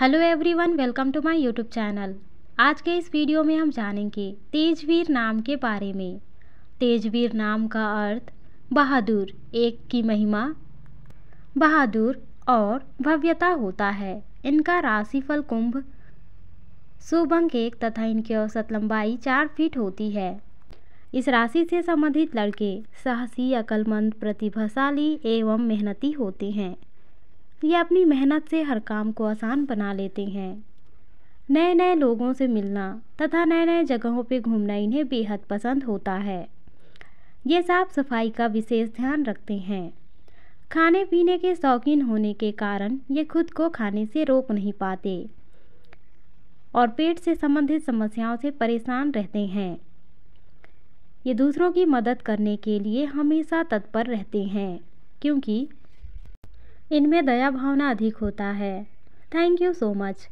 hello everyone welcome to my YouTube channel आज के इस वीडियो में हम जानेंगे तेजवीर नाम के बारे में तेजवीर नाम का अर्थ बहादुर एक की महिमा बहादुर और भव्यता होता है इनका राशिफल कुंभ सुबंक एक तथा इनकी औसत लंबाई चार फीट होती है इस राशि से संबंधित लड़के साहसी अकलमंद प्रतिभाशाली एवं मेहनती होते हैं ये अपनी मेहनत से हर काम को आसान बना लेते हैं नए नए लोगों से मिलना तथा नए नए जगहों पर घूमना इन्हें बेहद पसंद होता है ये साफ सफाई का विशेष ध्यान रखते हैं खाने पीने के शौकीन होने के कारण ये खुद को खाने से रोक नहीं पाते और पेट से संबंधित समस्याओं से परेशान रहते हैं ये दूसरों की मदद करने के लिए हमेशा तत्पर रहते हैं क्योंकि इनमें दया भावना अधिक होता है थैंक यू सो मच